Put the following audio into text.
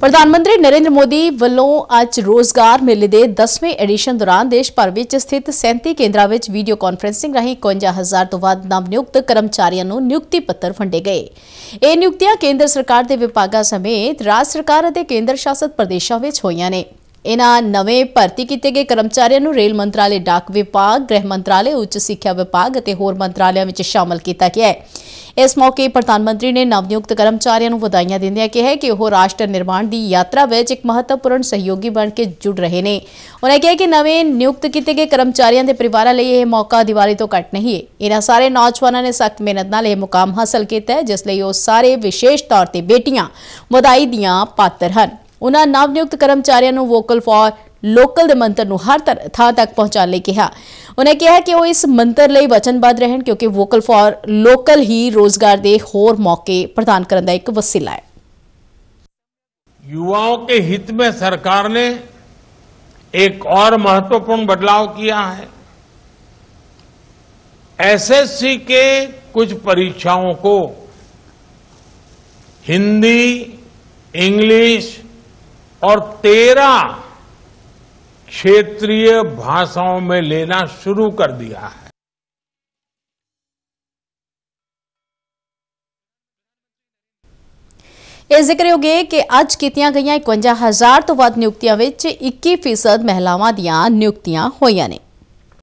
ਪ੍ਰਧਾਨ ਮੰਤਰੀ ਨਰਿੰਦਰ ਮੋਦੀ ਵੱਲੋਂ ਅੱਜ ਰੋਜ਼ਗਾਰ ਮੇਲੇ ਦੇ 10ਵੇਂ ਐਡੀਸ਼ਨ ਦੌਰਾਨ ਦੇਸ਼ ਭਰ ਵਿੱਚ ਸਥਿਤ 37 ਕੇਂਦਰਾਂ ਵਿੱਚ ਵੀਡੀਓ ਕਾਨਫਰੈਂਸਿੰਗ ਰਾਹੀਂ 51000 ਤੋਂ ਵੱਧ ਨਿਯੁਕਤ ਕਰਮਚਾਰੀਆਂ ਨੂੰ ਨਿਯੁਕਤੀ ਪੱਤਰ ਵੰਡੇ ਗਏ। ਇਹ ਨਿਯੁਕਤੀਆਂ ਕੇਂਦਰ ਸਰਕਾਰ ਦੇ ਵਿਭਾਗਾਂ ਸਮੇਤ ਰਾਜ ਸਰਕਾਰ ਅਤੇ ਕੇਂਦਰ ਸ਼ਾਸਤ ਪ੍ਰਦੇਸ਼ਾਂ ਵਿੱਚ ਹੋਈਆਂ ਨੇ। ਇਹਨਾਂ ਨਵੇਂ ਭਰਤੀ ਕੀਤੇ ਗਏ ਕਰਮਚਾਰੀਆਂ ਨੂੰ ਰੇਲ ਮੰਤਰਾਲੇ ਡਾਕ ਵਿਭਾਗ ਗ੍ਰਹਿ ਮੰਤਰਾਲੇ ਉੱਚ ਸਿੱਖਿਆ ਵਿਭਾਗ ਅਤੇ ਹੋਰ ਮੰਤਰਾਲਿਆਂ ਵਿੱਚ ਸ਼ਾਮਲ ਕੀਤਾ ਗਿਆ ਹੈ ਇਸ ਮੌਕੇ ਪ੍ਰਧਾਨ ਮੰਤਰੀ ਨੇ ਨਵਨਿਯੁਕਤ ਕਰਮਚਾਰੀਆਂ ਨੂੰ ਵਧਾਈਆਂ ਦਿੰਦਿਆਂ ਕਿਹਾ ਕਿ ਉਹ ਰਾਸ਼ਟਰ ਨਿਰਮਾਣ ਦੀ ਯਾਤਰਾ ਵਿੱਚ ਇੱਕ ਮਹੱਤਵਪੂਰਨ ਸਹਿਯੋਗੀ ਬਣ ਕੇ ਜੁੜ ਰਹੇ ਨੇ ਉਹਨਾਂ ਕਿਹਾ ਕਿ ਨਵੇਂ ਨਿਯੁਕਤ ਕੀਤੇ ਗਏ ਕਰਮਚਾਰੀਆਂ ਦੇ ਪਰਿਵਾਰਾਂ ਲਈ ਇਹ ਮੌਕਾ ਦੀਵਾਲੀ ਤੋਂ ਘੱਟ ਨਹੀਂ ਹੈ ਇਹਨਾਂ ਸਾਰੇ ਨੌਜਵਾਨਾਂ ਨੇ ਸਖਤ ਮਿਹਨਤ ਨਾਲ ਇਹ ਮੁਕਾਮ ਹਾਸਲ ਕੀਤਾ ਹੈ ਜਿਸ ਲਈ ਉਹ ਸਾਰੇ ਵਿਸ਼ੇਸ਼ ਤੌਰ ਤੇ ਬੇਟੀਆਂ ਵਧਾਈ ਦੀਆਂ ਪਾਤਰ ਹਨ ਉਹਨਾਂ ਨਵ ਨਿਯੁਕਤ ਕਰਮਚਾਰੀਆਂ ਨੂੰ ਵੋਕਲ ਫਾਰ लोकल मंत्र हर थान तक पहुंचाने लिए कहा उन्हें कहा कि वह इस मंत्र वचनबद्ध रहन क्योंकि वोकल फॉर लोकल ही रोजगार के होर मौके प्रदान करने का एक वसीला है युवाओं के हित में सरकार ने एक और महत्वपूर्ण बदलाव किया है एसएससी के कुछ परीक्षाओं को हिंदी इंग्लिश और तेरह क्षेत्रीय भाषाओं में लेना शुरू कर दिया है यह जिक्र योग कि अज की गई इकवंजा हजार तो व्यक्तियों इक्की फीसद महिलावान दियां नियुक्तियां हुई ने